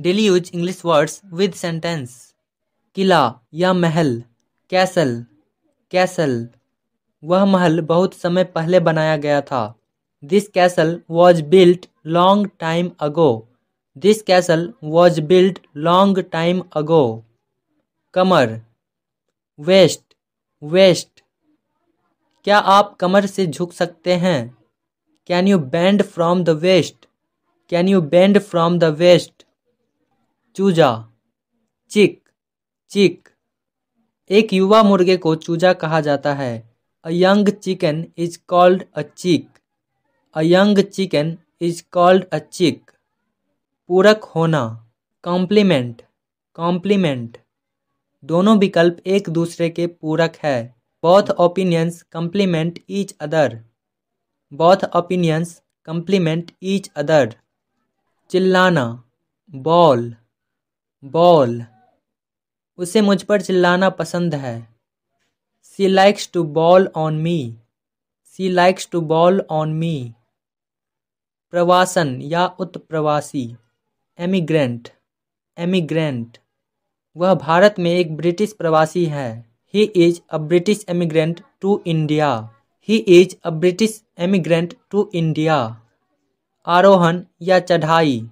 daily use English words with sentence किला या महल कैसल कैसल वह महल बहुत समय पहले बनाया गया था this castle was built long time ago this castle was built long time ago कमर वेस्ट वेस्ट क्या आप कमर से झुक सकते हैं can you bend from the waist can you bend from the waist चूजा चिक चिक एक युवा मुर्गे को चूजा कहा जाता है a young chicken is called a chick a young chicken is called a chick पूरक होना कॉम्प्लीमेंट कॉम्प्लीमेंट दोनों विकल्प एक दूसरे के पूरक है both opinions complement each other both opinions complement each other चिल्लाना बॉल बॉल उसे मुझ पर चिल्लाना पसंद है she likes to bawl on me she likes to bawl on me प्रवासन या उत्प्रवासी एमिग्रेंट एमिग्रेंट वह भारत में एक ब्रिटिश प्रवासी है he is a British emigrant to India he is a British emigrant to India आरोहण या चढ़ाई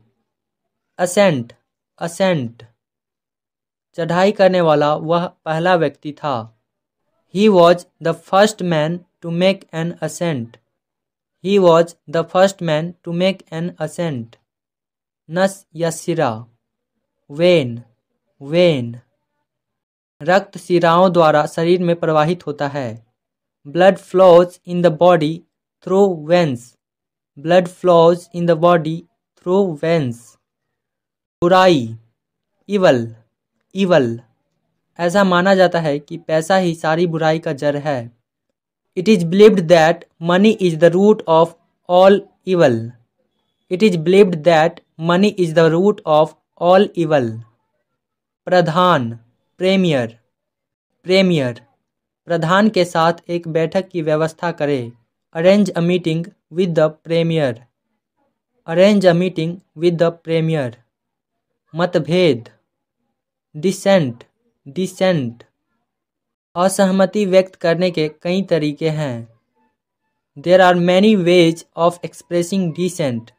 असेंट असेंट चढ़ाई करने वाला वह पहला व्यक्ति था he was the first man to make an ascent he was the first man to make an ascent नस या सिरा वेन वेन रक्त सिराओं द्वारा शरीर में प्रवाहित होता है blood flows in the body through veins blood flows in the body through veins बुराई इवल इवल ऐसा माना जाता है कि पैसा ही सारी बुराई का जड़ है it is believed that money is the root of all evil it is believed that money is the root of all evil प्रधान प्रेमियर प्रेमियर प्रधान के साथ एक बैठक की व्यवस्था करें arrange a meeting with the premier arrange a meeting with the premier मतभेद डिसेंट डिसेंट असहमति व्यक्त करने के कई तरीके हैं there are many ways of expressing dissent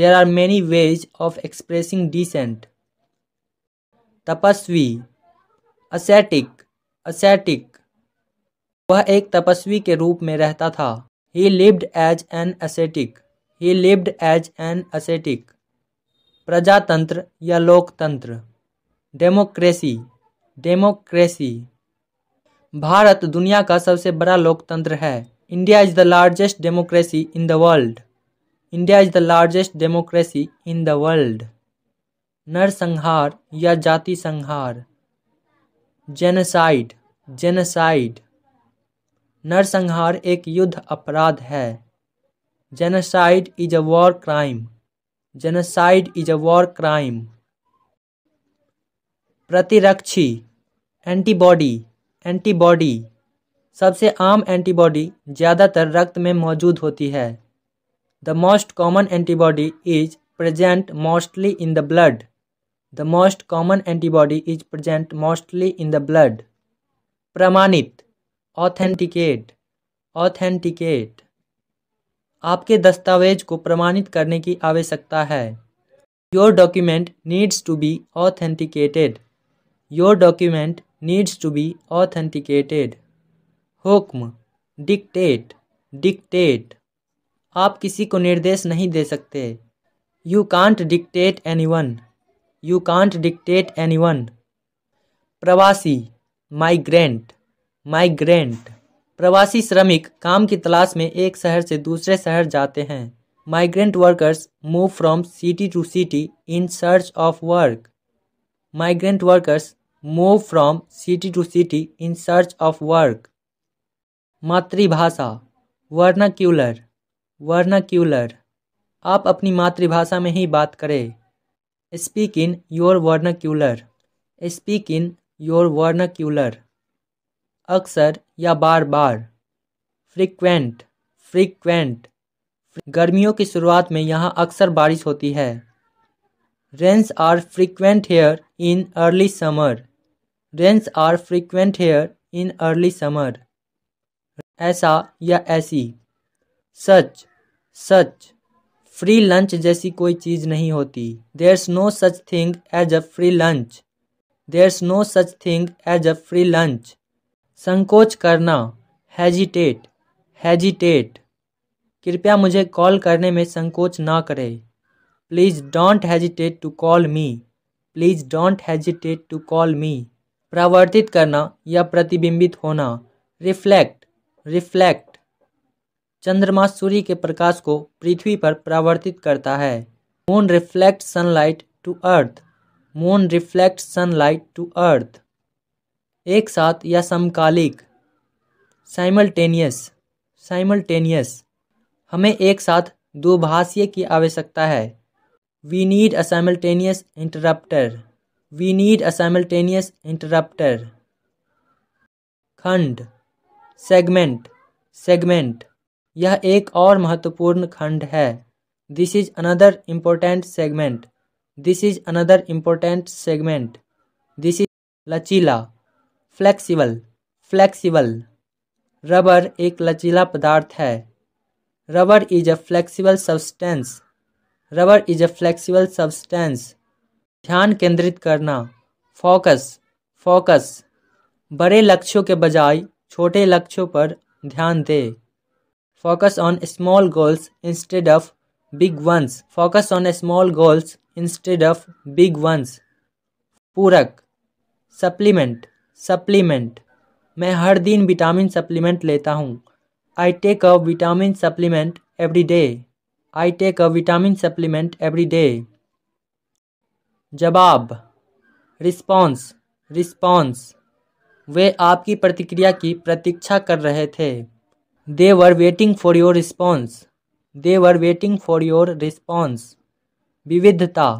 there are many ways of expressing dissent तपस्वी असैटिक असैटिक वह एक तपस्वी के रूप में रहता था he lived as an ascetic he lived as an ascetic प्रजातंत्र या लोकतंत्र डेमोक्रेसी डेमोक्रेसी भारत दुनिया का सबसे बड़ा लोकतंत्र है India is the largest democracy in the world India is the largest democracy in the world नरसंहार या जाति संहार जेनसाइड जेनसाइड नरसंहार एक युद्ध अपराध है genocide is a war crime genocide is a war crime प्रतिरक्षी एंटीबॉडी एंटीबॉडी सबसे आम एंटीबॉडी ज़्यादातर रक्त में मौजूद होती है the most common antibody is present mostly in the blood the most common antibody is present mostly in the blood प्रमाणित ऑथेंटिकेट ऑथेंटिकेट आपके दस्तावेज को प्रमाणित करने की आवश्यकता है your document needs to be authenticated your document needs to be authenticated हुक्म डिक्टेट डिक्टेट आप किसी को निर्देश नहीं दे सकते you can't dictate anyone you can't dictate anyone प्रवासी माइग्रेंट माइग्रेंट प्रवासी श्रमिक काम की तलाश में एक शहर से दूसरे शहर जाते हैं migrant workers move from city to city in search of work migrant workers move from city to city in search of work मातृभाषा वर्नाक्यूलर वर्नाक्यूलर आप अपनी मातृभाषा में ही बात करें speak in your vernacular speak in your vernacular अक्सर या बार बार फ्रिक्वेंट फ्रिक्वेंट गर्मियों की शुरुआत में यहाँ अक्सर बारिश होती है rains are frequent here in early summer rains are frequent here in early summer ऐसा या ऐसी सच सच फ्री लंच जैसी कोई चीज़ नहीं होती there's no such thing as a free lunch there's no such thing as a free lunch संकोच करना हैजिटेट हैजिटेट कृपया मुझे कॉल करने में संकोच ना करें please don't hesitate to call me please don't hesitate to call me प्रवर्तित करना या प्रतिबिंबित होना रिफ्लेक्ट रिफ्लेक्ट चंद्रमा सूर्य के प्रकाश को पृथ्वी पर प्रवर्तित करता है moon reflect sunlight to earth moon reflect sunlight to earth एक साथ या समकालिक साइमल्टेनियस साइमल्टेनियस हमें एक साथ दुभाष्य की आवश्यकता है we need a simultaneous interpreter we need a simultaneous interpreter खंड सेगमेंट सेगमेंट यह एक और महत्वपूर्ण खंड है this is another important segment this is another important segment this is लचीला फ्लेक्सिबल फ्लेक्सिबल रबर एक लचीला पदार्थ है rubber is a flexible substance rubber is a flexible substance ध्यान केंद्रित करना फोकस फोकस बड़े लक्ष्यों के बजाय छोटे लक्ष्यों पर ध्यान दे focus on small goals instead of big ones focus on small goals instead of big ones पूरक सप्लीमेंट सप्लीमेंट मैं हर दिन विटामिन सप्लीमेंट लेता हूँ I take a vitamin supplement every day I take a vitamin supplement every day जवाब response response वे आपकी प्रतिक्रिया की प्रतीक्षा कर रहे थे they were waiting for your response they were waiting for your response विविधता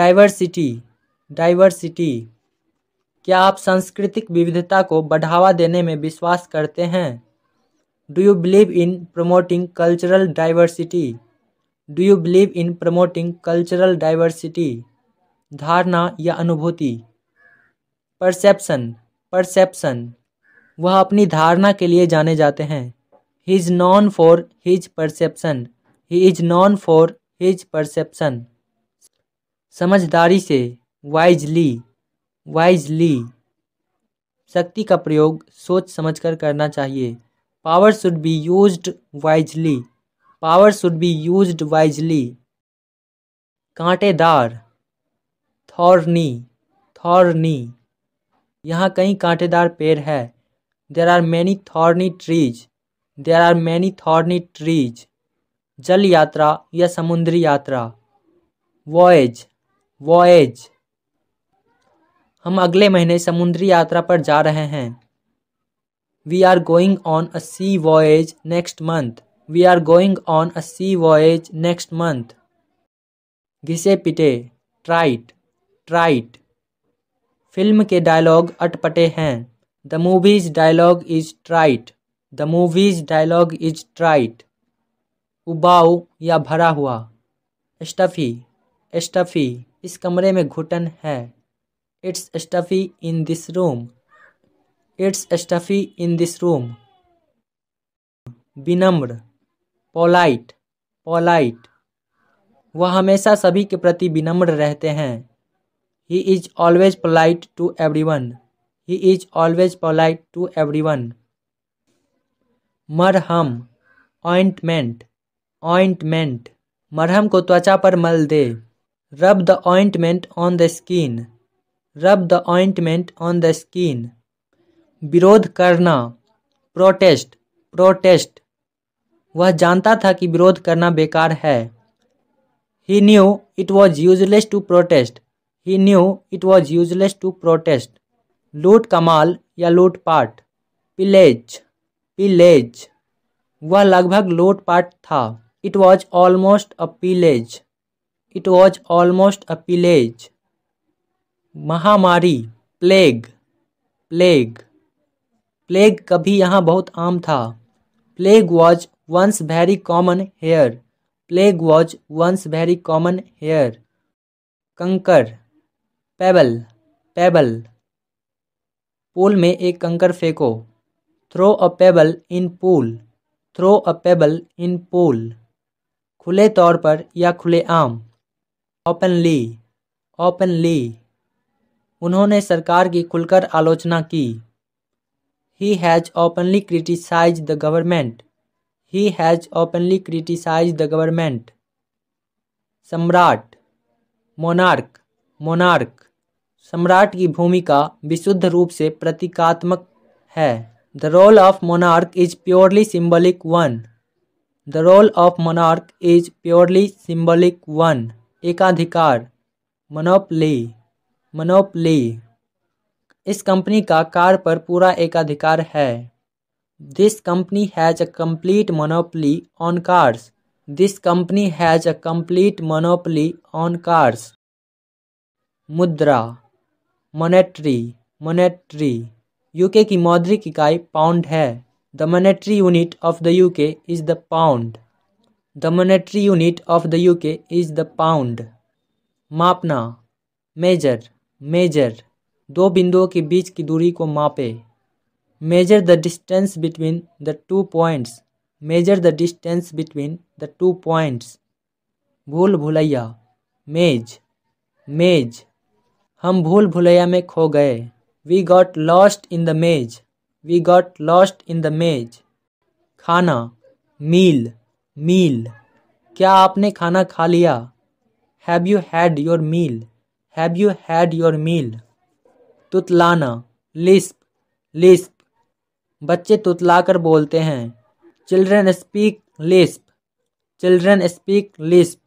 डाइवर्सिटी डाइवर्सिटी क्या आप सांस्कृतिक विविधता को बढ़ावा देने में विश्वास करते हैं do you believe in promoting cultural diversity do you believe in promoting cultural diversity धारणा या अनुभूति परसेप्शन परसेप्शन वह अपनी धारणा के लिए जाने जाते हैं he is known for his perception he is known for his perception समझदारी से वाइजली वाइजली शक्ति का प्रयोग सोच समझकर करना चाहिए power should be used wisely power should be used wisely कांटेदार थॉर्नी थॉर्नी यहाँ कई कांटेदार पेड़ है there are many thorny trees there are many thorny trees जल यात्रा या समुद्री यात्रा वॉयज वॉयज हम अगले महीने समुद्री यात्रा पर जा रहे हैं we are going on a sea voyage next month we are going on a sea voyage next month घिसे पिटे ट्राइट ट्राइट फिल्म के डायलॉग अटपटे हैं the movie's dialogue is trite the movie's dialogue is trite उबाऊ या भरा हुआ stuffy stuffy इस कमरे में घुटन है it's stuffy in this room it's stuffy in this room विनम्र पोलाइट पोलाइट वह हमेशा सभी के प्रति विनम्र रहते हैं he is always polite to everyone he is always polite to everyone मरहम ऑइंटमेंट ऑइंटमेंट मरहम को त्वचा पर मल दे rub the ointment on the skin rub the ointment on the skin विरोध करना प्रोटेस्ट प्रोटेस्ट वह जानता था कि विरोध करना बेकार है he knew it was useless to protest he knew it was useless to protest लूट कमाल या लूट पाट पिलेज पिलेज वह लगभग लूट पाट था it was almost a pillage it was almost a pillage महामारी प्लेग प्लेग प्लेग कभी यहाँ बहुत आम था plague was once very common here plague was once very common here कंकर पेबल पेबल पूल में एक कंकर फेंको throw a pebble in pool throw a pebble in pool खुले तौर पर या खुले आम ओपनली ओपनली उन्होंने सरकार की खुलकर आलोचना की he has openly criticise the government he has openly criticise the government सम्राट मोनार्क मोनार्क सम्राट की भूमिका विशुद्ध रूप से प्रतीकात्मक है the role of monarch is purely symbolic one the role of monarch is purely symbolic one एकाधिकार मोनोपली मोनोपली इस कंपनी का कार पर पूरा एकाधिकार है this company has a complete monopoly on cars this company has a complete monopoly on cars मुद्रा monetary monetary UK की मौद्रिक इकाई पाउंड है the monetary unit of the UK is the pound the monetary unit of the UK is the pound मापना measure measure दो बिंदुओं के बीच की दूरी को मापे measure the distance between the two points measure the distance between the two points भूल भुलैया मेज मेज हम भूल भुलैया में खो गए we got lost in the maze we got lost in the maze खाना मील मील क्या आपने खाना खा लिया have you had your meal have you had your meal तुतलाना लिस्प लिस्प बच्चे तुतलाकर बोलते हैं children speak lisp children speak Lisp